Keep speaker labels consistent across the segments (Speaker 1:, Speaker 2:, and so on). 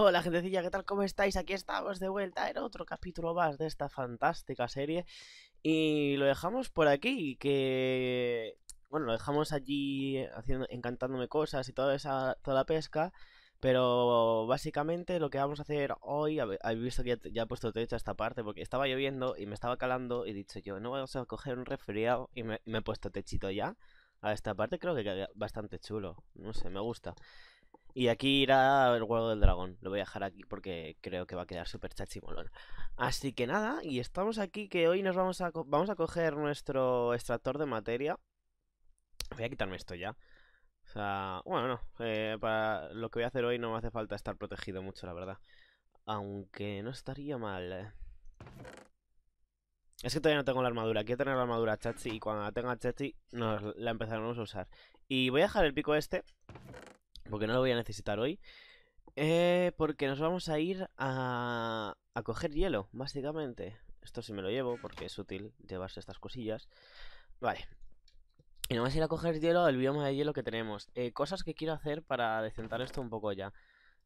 Speaker 1: Hola gentecilla, ¿qué tal? ¿Cómo estáis? Aquí estamos de vuelta en otro capítulo más de esta fantástica serie Y lo dejamos por aquí, que... Bueno, lo dejamos allí haciendo, encantándome cosas y toda esa toda la pesca pero básicamente lo que vamos a hacer hoy, habéis visto que ya, he puesto techo a esta parte porque estaba lloviendo y me estaba calando y he dicho yo, no vamos a coger un resfriado y me, me he puesto techito ya a esta parte, creo que queda bastante chulo, no sé, me gusta. Y aquí irá el huevo del dragón. Lo voy a dejar aquí porque creo que va a quedar súper chachi molón. Así que nada, y estamos aquí que hoy nos vamos a, vamos a coger nuestro extractor de materia. Voy a quitarme esto ya. O sea, bueno, no. Eh, para lo que voy a hacer hoy no me hace falta estar protegido mucho, la verdad. Aunque no estaría mal. Es que todavía no tengo la armadura. Quiero tener la armadura chachi y cuando la tenga chachi nos la empezaremos a usar. Y voy a dejar el pico este porque no lo voy a necesitar hoy. Eh, porque nos vamos a ir a, a coger hielo, básicamente. Esto sí me lo llevo porque es útil llevarse estas cosillas. Vale. Y nos vamos a ir a coger hielo al bioma de hielo que tenemos. Eh, cosas que quiero hacer para decentar esto un poco ya.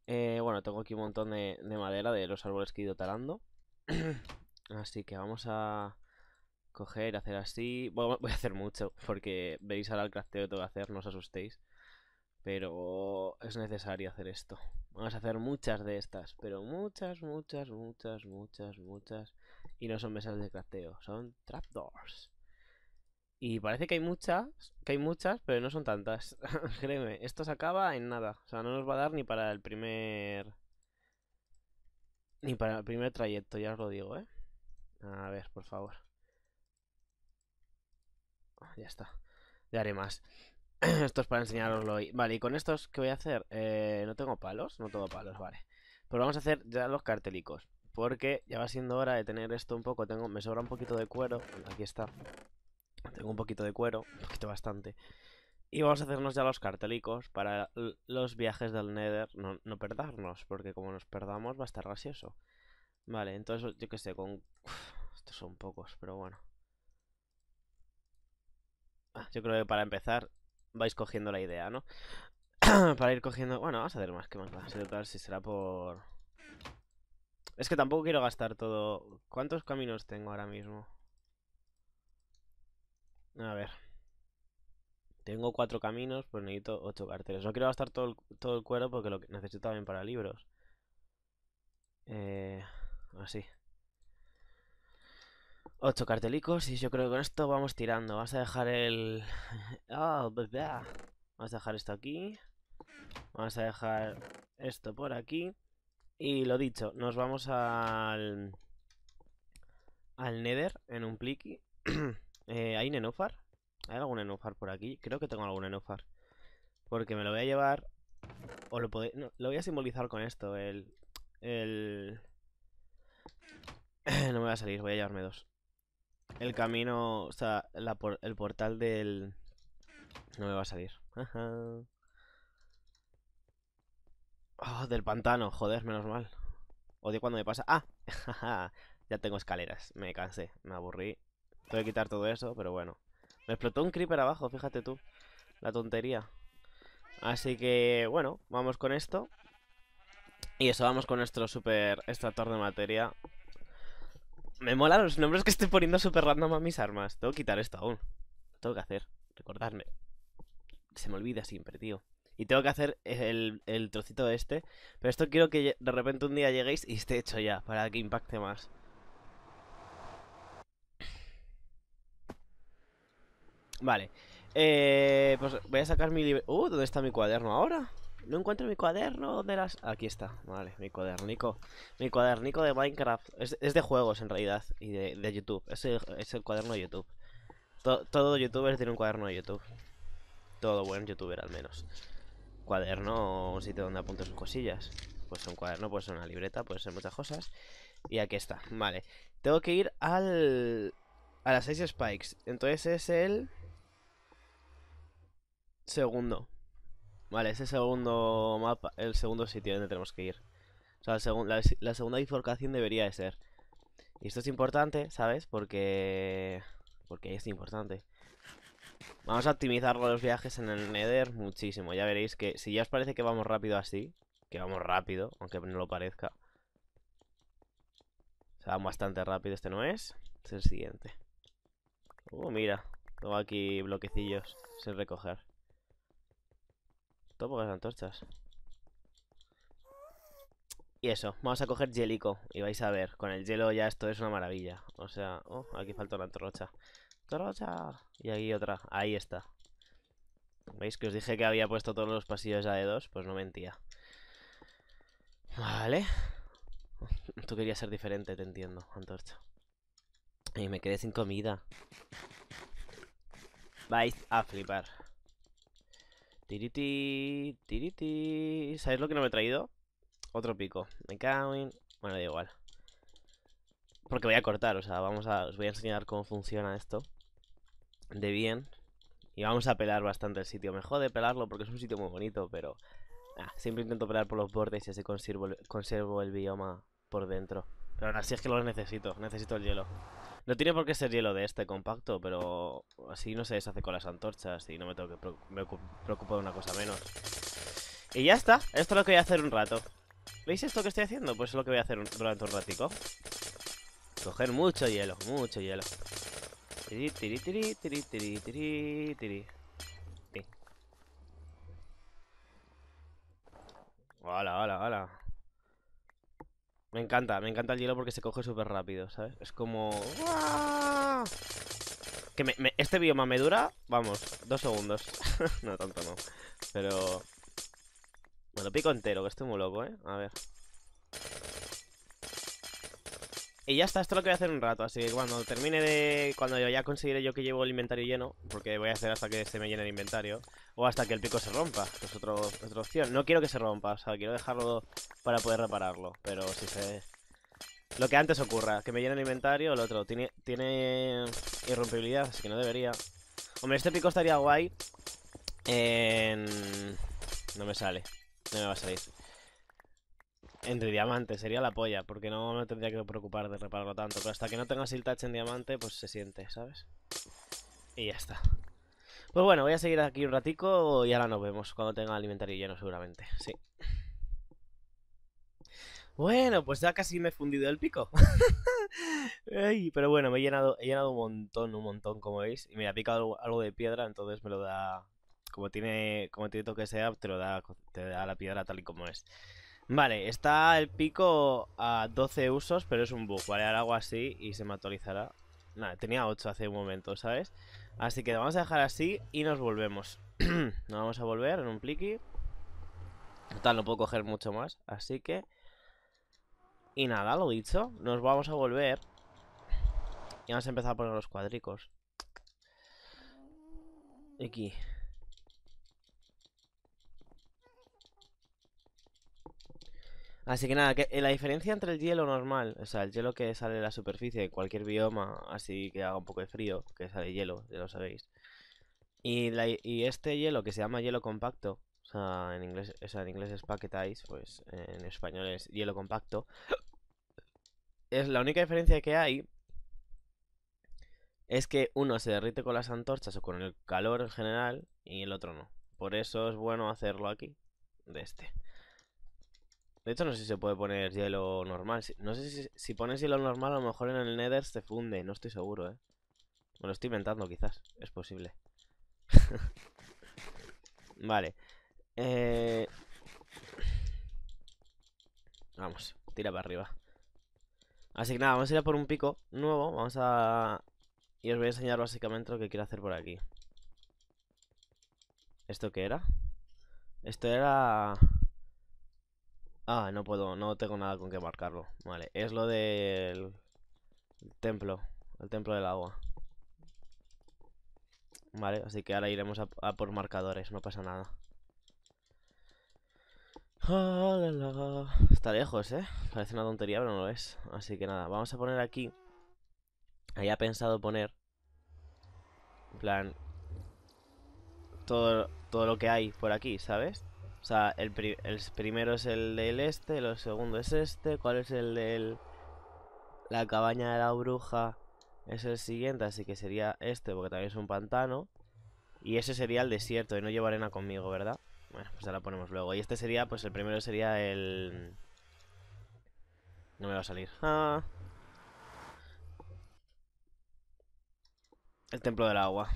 Speaker 1: Eh, bueno, tengo aquí un montón de, de madera de los árboles que he ido talando. así que vamos a coger, hacer así. voy a hacer mucho porque veis ahora el crafteo que tengo que hacer, no os asustéis. Pero es necesario hacer esto. Vamos a hacer muchas de estas, pero muchas, muchas, muchas, muchas, muchas. Y no son mesas de crafteo, son trapdoors. Y parece que hay muchas, que hay muchas, pero no son tantas. Créeme, esto se acaba en nada. O sea, no nos va a dar ni para el primer... Ni para el primer trayecto, ya os lo digo, ¿eh? A ver, por favor. Ah, ya está. Ya haré más. esto es para enseñaroslo hoy. Vale, y con estos, ¿qué voy a hacer? Eh, no tengo palos, no tengo palos, vale. Pero pues vamos a hacer ya los cartelicos. Porque ya va siendo hora de tener esto un poco. Tengo, me sobra un poquito de cuero. Aquí está. Tengo un poquito de cuero, un poquito bastante. Y vamos a hacernos ya los cartelicos para los viajes del Nether. No, no porque como nos perdamos va a estar gracioso. Vale, entonces yo qué sé, con... estos son pocos, pero bueno. Ah, yo creo que para empezar vais cogiendo la idea, ¿no? Para ir cogiendo... Bueno, vamos a ver más que más. Vamos a ver si será por... Es que tampoco quiero gastar todo... ¿Cuántos caminos tengo ahora mismo? A ver. Tengo cuatro caminos, pues necesito ocho carteles. No quiero gastar todo todo el cuero porque lo necesito también para libros. Eh, así. Ocho cartelicos y yo creo que con esto vamos tirando. Vamos a dejar el... Oh, ah, vamos a dejar esto aquí. Vamos a dejar esto por aquí. Y lo dicho, nos vamos al... Al Nether en un pliki. Eh, ¿Hay nenofar? ¿Hay algún nenofar por aquí? Creo que tengo algún nenofar Porque me lo voy a llevar... O lo lo voy a simbolizar con esto. El... El... no me va a salir, voy a llevarme dos el camino, o sea, la el portal del... No me va a salir. oh, del pantano, joder, menos mal. Odio cuando me pasa... ¡Ah! ya tengo escaleras, me cansé, me aburrí. Tengo que quitar todo eso, pero bueno. Me explotó un creeper abajo, fíjate tú. La tontería. Así que, bueno, vamos con esto. Y eso, vamos con nuestro super extractor de materia me mola los nombres que estoy poniendo súper random a mis armas. Tengo que quitar esto aún. tengo que hacer. Recordarme. Se me olvida siempre, tío. Y tengo que hacer el, trocito de este. Pero esto quiero que de repente un día lleguéis y esté hecho ya. Para que impacte más. Vale. Eh, pues voy a sacar mi... Uh, ¿dónde está mi cuaderno ahora? No encuentro mi cuaderno de las... Aquí está, vale, mi cuadernico. Mi cuadernico de Minecraft. Es, es de juegos en realidad y de, YouTube. Es el, cuaderno de YouTube. todo youtuber tiene un cuaderno de YouTube. Todo buen youtuber al menos. Cuaderno un sitio donde apunto sus cosillas. Pues un cuaderno, ser pues una libreta, puede ser muchas cosas. Y aquí está, vale. Tengo que ir al... A las 6 spikes. Entonces es el... Segundo. Vale, ese segundo mapa, el segundo sitio donde tenemos que ir. O sea, la, segunda bifurcación debería de ser. Y esto es importante, ¿sabes? Porque... Porque es importante. Vamos a optimizar los viajes en el Nether muchísimo. Ya veréis que si ya os parece que vamos rápido así, que vamos rápido, aunque no lo parezca. O sea, bastante rápido. Este no es. es el siguiente. Uh, mira. Tengo aquí bloquecillos sin recoger. Pocas antorchas. Y eso, vamos a coger gelico y vais a ver, con el hielo ya esto es una maravilla. O sea, oh, aquí falta una antorcha. ¡Antorcha! Y aquí otra, ahí está. ¿Veis que os dije que había puesto todos los pasillos a de dos? Pues no mentía. Vale. Tú querías ser diferente, te entiendo, antorcha. Y me quedé sin comida. Vais a flipar. Tiriti, tiriti. ¿Sabéis lo que no me he traído? Otro pico. Me cago en... Bueno, da igual. Porque voy a cortar, o sea, vamos a... Os voy a enseñar cómo funciona esto. De bien. Y vamos a pelar bastante el sitio. Me jode pelarlo porque es un sitio muy bonito, pero... Ah, siempre intento pelar por los bordes y así conservo, el bioma por dentro. Pero ahora sí es que lo necesito. Necesito el hielo. No tiene por qué ser hielo de este compacto, pero así no se deshace con las antorchas y no me tengo que preocupar de una cosa menos. Y ya está, esto es lo que voy a hacer un rato. ¿Veis esto que estoy haciendo? Pues es lo que voy a hacer un durante un ratico. Coger mucho hielo, mucho hielo. Tiri, tiri, tiri, tiri, tiri, tiri, tiri. Hola, hola, hola. Me encanta, me encanta el hielo porque se coge súper rápido, ¿sabes? Es como... Que este bioma me dura, vamos, dos segundos No, tanto no Pero... Me lo pico entero, que estoy muy loco, ¿eh? A ver y ya está, esto lo que voy a hacer un rato, así que cuando termine de... Cuando ya conseguiré yo que llevo el inventario lleno, porque voy a hacer hasta que se me llene el inventario, o hasta que el pico se rompa, que es otra opción. No quiero que se rompa, o sea, quiero dejarlo para poder repararlo, pero si se... Lo que antes ocurra, que me llene el inventario o el otro. Tiene, tiene irrompibilidad, así que no debería. Hombre, este pico estaría guay en... No me sale, no me va a salir. Entre diamante, sería la polla, porque no me tendría que preocupar de repararlo tanto. Pero hasta que no tengas el touch en diamante, pues se siente, ¿sabes? Y ya está. Pues bueno, voy a seguir aquí un ratico y ahora nos vemos cuando tenga el lleno seguramente, sí. Bueno, pues ya casi me he fundido el pico. pero bueno, me he llenado, he llenado un montón, un montón, como veis. Y me ha picado algo, de piedra, entonces me lo da... Como tiene, como tiene toque ese te lo da, te da la piedra tal y como es. Vale, está el pico a 12 usos, pero es un bug, ¿vale? Ahora así y se me actualizará. Nada, tenía 8 hace un momento, ¿sabes? Así que lo vamos a dejar así y nos volvemos. nos vamos a volver en un pliqui. Total, no puedo coger mucho más, así que... Y nada, lo dicho, nos vamos a volver. Y vamos a empezar a poner los cuadricos. Aquí. Así que nada, que eh, la diferencia entre el hielo normal, o sea, el hielo que sale de la superficie de cualquier bioma, así que haga un poco de frío, que sale hielo, ya lo sabéis. Y, este hielo que se llama hielo compacto, o sea, en inglés, en inglés es packet ice, pues en español es hielo compacto. Es la única diferencia que hay es que uno se derrite con las antorchas o con el calor en general y el otro no. Por eso es bueno hacerlo aquí, de este. De hecho, no sé si se puede poner hielo normal. No sé si, si pones hielo normal, a lo mejor en el Nether se funde. No estoy seguro, ¿eh? Me lo estoy inventando, quizás. Es posible. vale. Eh... Vamos, tira para arriba. Así que nada, vamos a ir a por un pico nuevo. Vamos a... Y os voy a enseñar básicamente lo que quiero hacer por aquí. ¿Esto qué era? Esto era... Ah, no puedo, no tengo nada con que marcarlo. Vale, es lo del templo, el templo del agua. Vale, así que ahora iremos a, por marcadores, no pasa nada. Ah, Está lejos, ¿eh? Parece una tontería, pero no lo es. Así que nada, vamos a poner aquí. Había pensado poner... En plan... Todo, todo lo que hay por aquí, ¿sabes? O sea, el, primero es el del este, el segundo es este. ¿Cuál es el del... La cabaña de la bruja es el siguiente, así que sería este, porque también es un pantano. Y ese sería el desierto, y no llevo arena conmigo, ¿verdad? Bueno, pues ahora ponemos luego. Y este sería, pues el primero sería el... No me va a salir. Ah. El templo del agua.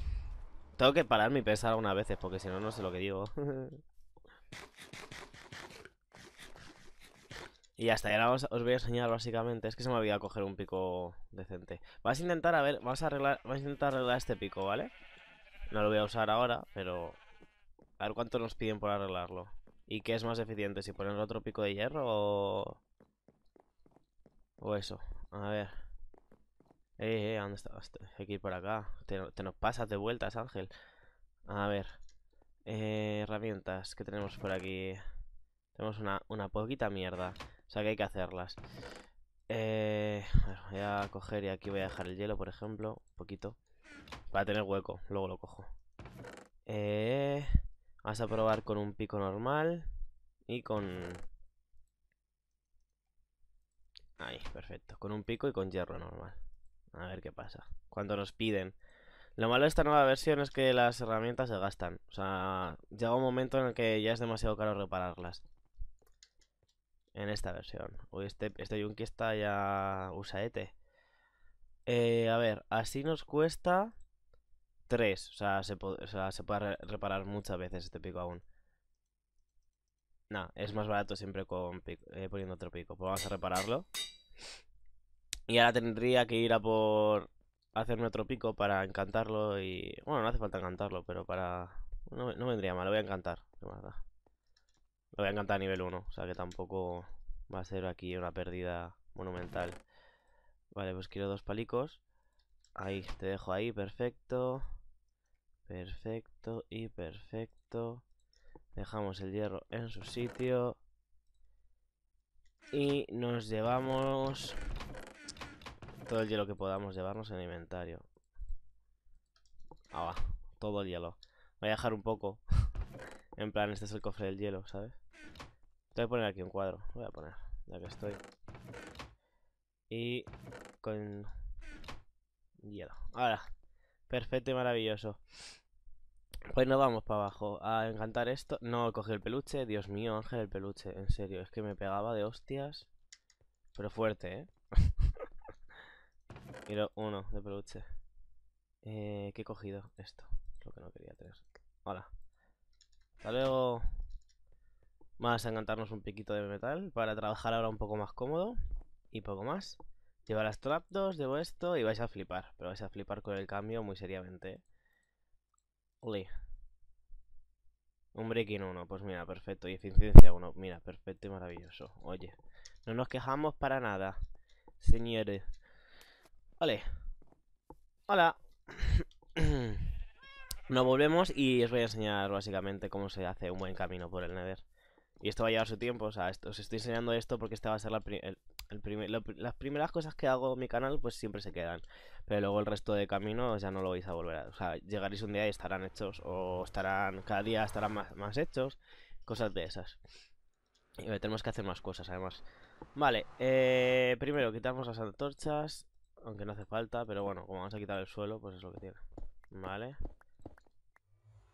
Speaker 1: Tengo que parar mi pensar algunas veces, porque si no, no sé lo que digo. Y ya está, ya os, os voy a enseñar básicamente. Es que se me había cogido un pico decente. Vas a intentar, a ver, vas a arreglar, a intentar arreglar este pico, ¿vale? No lo voy a usar ahora, pero... A ver cuánto nos piden por arreglarlo. ¿Y qué es más eficiente? ¿Si poner otro pico de hierro o...? O eso. A ver. Eh, eh, ¿dónde estás? Hay que ir por acá. Te, nos pasas de vueltas, Ángel. A ver. Eh, herramientas. ¿Qué tenemos por aquí? Tenemos una, una poquita mierda. O sea que hay que hacerlas. Eh, voy a coger y aquí voy a dejar el hielo, por ejemplo. Un poquito. Para tener hueco. Luego lo cojo. Eh, vamos a probar con un pico normal. Y con... Ahí, perfecto. Con un pico y con hierro normal. A ver qué pasa. Cuando nos piden? Lo malo de esta nueva versión es que las herramientas se gastan. O sea, llega un momento en el que ya es demasiado caro repararlas en esta versión. Hoy este, este está ya usa Eh, a ver, así nos cuesta 3. O sea, se, o se puede reparar muchas veces este pico aún. no, es más barato siempre con eh, poniendo otro pico. Pues vamos a repararlo. Y ahora tendría que ir a por hacerme otro pico para encantarlo y... Bueno, no hace falta encantarlo, pero para... No, vendría mal, lo voy a encantar, me voy a encantar a nivel 1, o sea que tampoco va a ser aquí una pérdida monumental. Vale, pues quiero dos palicos. Ahí, te dejo ahí, perfecto. Perfecto y perfecto. Dejamos el hierro en su sitio. Y nos llevamos todo el hielo que podamos llevarnos en el inventario. Ah, va, todo el hielo. Voy a dejar un poco. en plan, este es el cofre del hielo, ¿sabes? Te voy a poner aquí un cuadro. Voy a poner, ya que estoy. Y con hielo. Ahora, perfecto y maravilloso. Pues nos vamos para abajo a encantar esto. No, cogido el peluche. Dios mío, Ángel, el peluche. En serio, es que me pegaba de hostias. Pero fuerte, ¿eh? Miro uno de peluche. Eh, ¿Qué he cogido? Esto. Lo que no quería tener. Hola. Hasta luego. Vamos a encantarnos un piquito de metal para trabajar ahora un poco más cómodo y poco más. Lleva las trapdos, llevo esto y vais a flipar, pero vais a flipar con el cambio muy seriamente. hombre Un breaking 1, pues mira, perfecto. Y eficiencia 1, mira, perfecto y maravilloso. Oye, no nos quejamos para nada, señores. Vale. Hola. nos volvemos y os voy a enseñar básicamente cómo se hace un buen camino por el Nether. Y esto va a llevar su tiempo, o sea, esto, os estoy enseñando esto porque esta va a ser la, el, las primeras cosas que hago en mi canal, pues siempre se quedan. Pero luego el resto de camino ya no lo vais a volver a... O sea, llegaréis un día y estarán hechos, o estarán, cada día estarán más, más hechos, cosas de esas. Y tenemos que hacer más cosas, además. Vale, eh, primero quitamos las antorchas, aunque no hace falta, pero bueno, como vamos a quitar el suelo, pues es lo que tiene. Vale.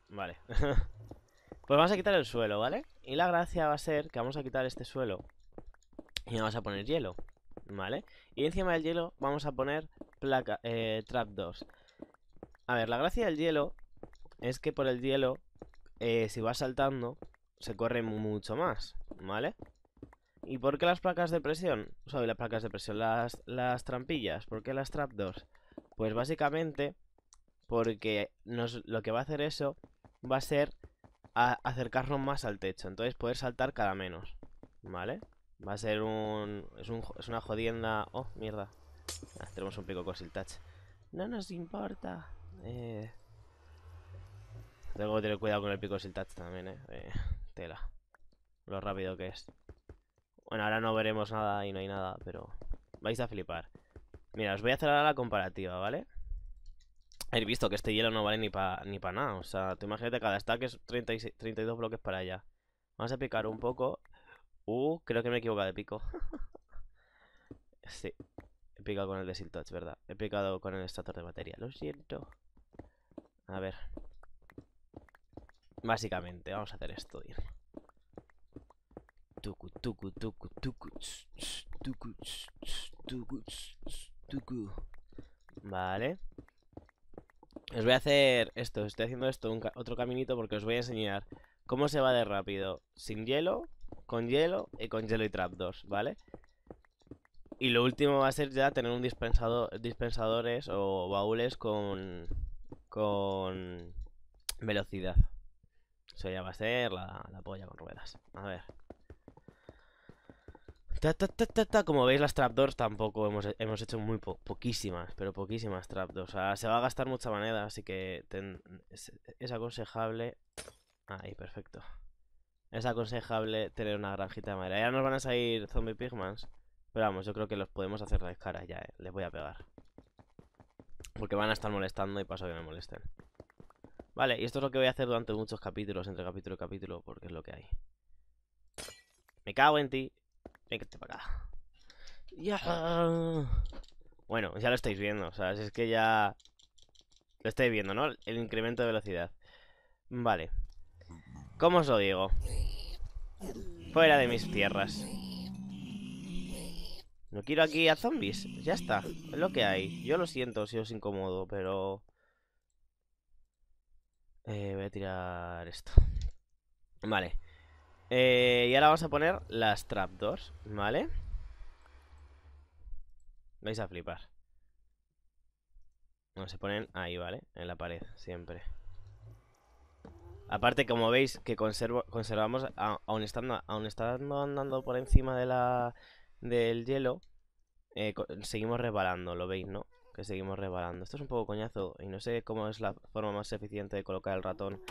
Speaker 1: Vale. Pues vamos a quitar el suelo, ¿vale? Y la gracia va a ser que vamos a quitar este suelo y vamos a poner hielo, ¿vale? Y encima del hielo vamos a poner placa, eh, trap 2. A ver, la gracia del hielo es que por el hielo, eh, si va saltando, se corre mucho más, ¿vale? ¿Y por qué las placas de presión? O sea, las placas de presión, las, las trampillas. ¿Por qué las trap 2? Pues básicamente porque lo que va a hacer eso va a ser a acercarnos más al techo. Entonces poder saltar cada menos. ¿Vale? Va a ser un... Es, una jodienda... Oh, mierda. Ah, tenemos un pico con touch. No nos importa. Eh... Tengo que tener cuidado con el pico touch también, eh, ¿eh? Tela. Lo rápido que es. Bueno, ahora no veremos nada y no hay nada, pero... Vais a flipar. Mira, os voy a hacer ahora la comparativa, ¿vale? vale He visto que este hielo no vale ni para ni para nada. O sea, tú imagínate, cada stack es 32 bloques para allá. Vamos a picar un poco. Uh, creo que me he equivocado de pico. sí, he picado con el de touch, ¿verdad? He picado con el extractor de materia. Lo siento. A ver. Básicamente, vamos a hacer esto. Tuku, Tuku, tuku, tuku, tuku, tuku, tuku, tuku. Vale. Os voy a hacer esto, estoy haciendo esto, un otro caminito porque os voy a enseñar cómo se va de rápido sin hielo, con hielo y con hielo y 2, ¿vale? Y lo último va a ser ya tener un dispensador, dispensadores o baúles con, con velocidad. Eso ya va a ser la, la polla con ruedas. A ver. Como veis, las trapdoors tampoco hemos, hecho muy poquísimas, pero poquísimas trapdoors. O sea, se va a gastar mucha moneda, así que es, aconsejable... Ahí, perfecto. Es aconsejable tener una granjita de madera. Ya nos van a salir zombie pigmans, pero vamos, yo creo que los podemos hacer las cara ya, eh. Les voy a pegar. Porque van a estar molestando y paso que me molesten. Vale, y esto es lo que voy a hacer durante muchos capítulos, entre capítulo y capítulo, porque es lo que hay. Me cago en ti para acá. Ya. Ah. Bueno, ya lo estáis viendo, o sea, es que ya... Lo estáis viendo, ¿no? El incremento de velocidad. Vale. ¿Cómo os lo digo? Fuera de mis tierras. No quiero aquí a zombies. Ya está. Es lo que hay. Yo lo siento si os incomodo, pero... Eh, voy a tirar esto. Vale. Eh, y ahora vamos a poner las trapdoors, ¿vale? Vais a flipar. No, se ponen ahí, ¿vale? En la pared, siempre. Aparte, como veis, que conservamos, aún estando, andando por encima de la, del hielo, eh, seguimos rebalando, lo veis, ¿no? Que seguimos rebalando. Esto es un poco coñazo y no sé cómo es la forma más eficiente de colocar el ratón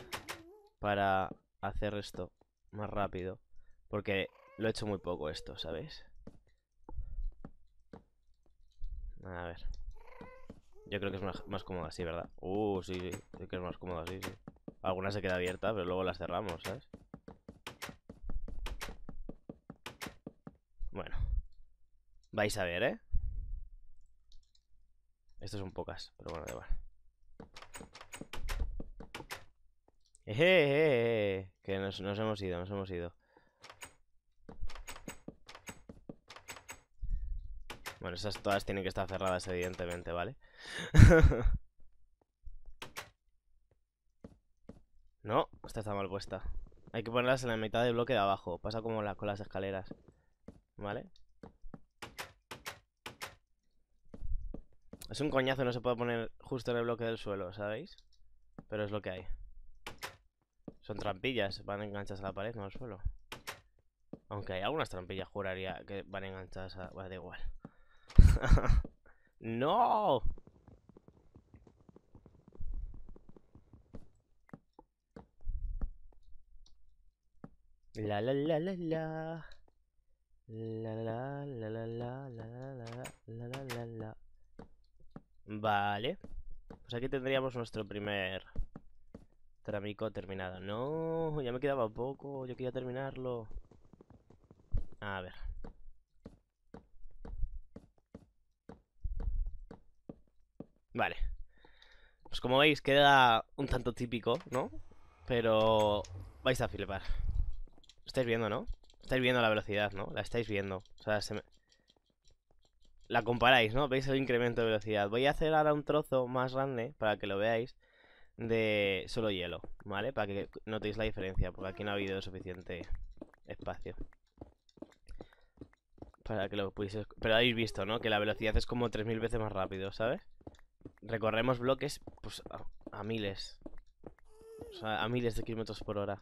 Speaker 1: para hacer esto más rápido. Porque lo he hecho muy poco esto, sabes A ver. Yo creo que es más, más cómodo así, ¿verdad? Uh, sí, sí. Creo que es más cómodo así, sí. Alguna se queda abierta, pero luego las cerramos, ¿sabes? Bueno. Vais a ver, ¿eh? Estas son pocas, pero bueno, de igual. Eh, eh, eh, que nos, hemos ido, nos hemos ido. Bueno, esas todas tienen que estar cerradas, evidentemente, ¿vale? no, esta está mal puesta. Hay que ponerlas en la mitad del bloque de abajo. Pasa como con las escaleras. ¿Vale? Es un coñazo, no se puede poner justo en el bloque del suelo, ¿sabéis? Pero es lo que hay. Son trampillas, van enganchadas a la pared, no al suelo. Aunque hay algunas trampillas, juraría que van enganchadas a... Va, da igual. ¡No! la la la la. La la la la la la la la la la la. Vale. Pues aquí tendríamos nuestro primer Tramico terminado. No, ya me quedaba poco. Yo quería terminarlo. A ver. Vale. Pues como veis, queda un tanto típico, ¿no? Pero vais a flipar. Estáis viendo, ¿no? Estáis viendo la velocidad, ¿no? La estáis viendo. O sea, se me... La comparáis, ¿no? Veis el incremento de velocidad. Voy a hacer ahora un trozo más grande para que lo veáis de solo hielo, ¿vale? Para que notéis la diferencia, porque aquí no ha habido suficiente espacio. Para que lo pudiese... Pero habéis visto, ¿no? Que la velocidad es como 3.000 veces más rápido, ¿sabes? Recorremos bloques, pues, a, miles. O sea, a miles de kilómetros por hora.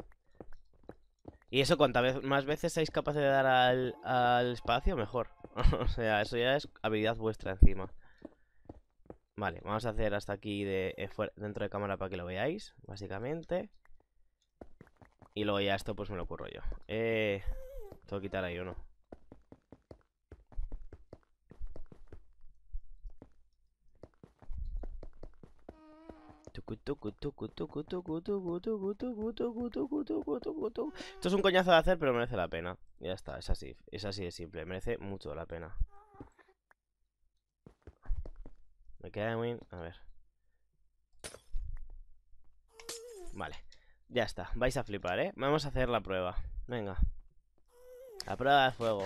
Speaker 1: Y eso, cuanta vez, más veces seáis capaces de dar al espacio, mejor. o sea, eso ya es habilidad vuestra encima. Vale, vamos a hacer hasta aquí de, dentro de cámara para que lo veáis, básicamente. Y luego ya esto pues me lo curro yo. Eh, tengo que quitar ahí uno. Esto es un coñazo de hacer, pero merece la pena. Ya está, es así, es así de simple, merece mucho la pena. A ver. Vale. Ya está. Vais a flipar, ¿eh? Vamos a hacer la prueba. Venga. La prueba de fuego.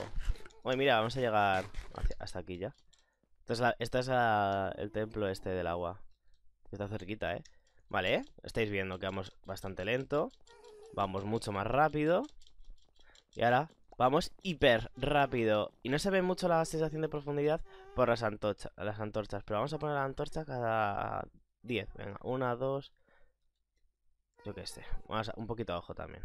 Speaker 1: Uy, mira, vamos a llegar hasta aquí ya. Entonces, es, es el templo este del agua. Está cerquita, ¿eh? Vale, ¿eh? Estáis viendo que vamos bastante lento. Vamos mucho más rápido. Y ahora Vamos hiper rápido. Y no se ve mucho la sensación de profundidad por las, las antorchas. Pero vamos a poner la antorcha cada 10. Venga, una, dos. Yo que sé. Vamos un poquito abajo también.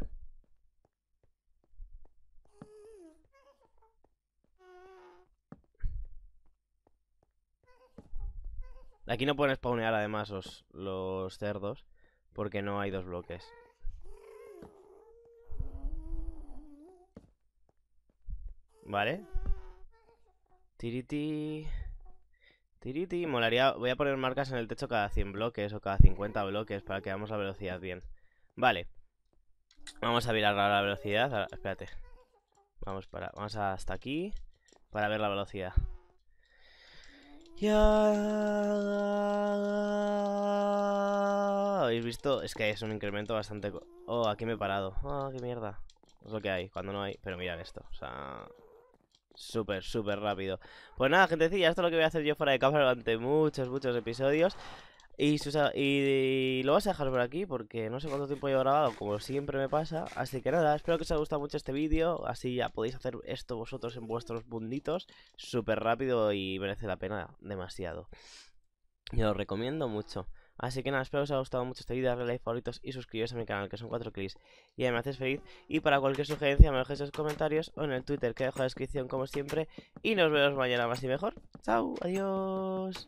Speaker 1: Aquí no pueden spawnear además los cerdos. Porque no hay dos bloques. Vale. Tiriti. Tiriti. Molaría. Voy a poner marcas en el techo cada 100 bloques o cada 50 bloques para que veamos la velocidad bien. Vale. Vamos a mirar ahora la velocidad. espérate. Vamos para. Vamos hasta aquí. Para ver la velocidad. Ya. ¿Habéis visto? Es que es un incremento bastante... Oh, aquí me he parado. Oh, qué mierda. Es lo que hay, cuando no hay... Pero mirad esto, o sea súper, súper rápido. Pues nada, gentecilla, esto es lo que voy a hacer yo fuera de cámara durante muchos, muchos episodios. Y, y, lo vas a dejar por aquí porque no sé cuánto tiempo llevo grabado, como siempre me pasa. Así que nada, espero que os haya gustado mucho este vídeo. Así ya podéis hacer esto vosotros en vuestros munditos Súper rápido y merece la pena demasiado. Yo lo recomiendo mucho. Así que nada, espero que os haya gustado mucho este vídeo, darle like, favoritos y suscribiros a mi canal, que son 4 clics y además me haces feliz. Y para cualquier sugerencia me dejéis en los comentarios o en el Twitter que dejo en la descripción como siempre. Y nos vemos mañana más y mejor. Chao, adiós.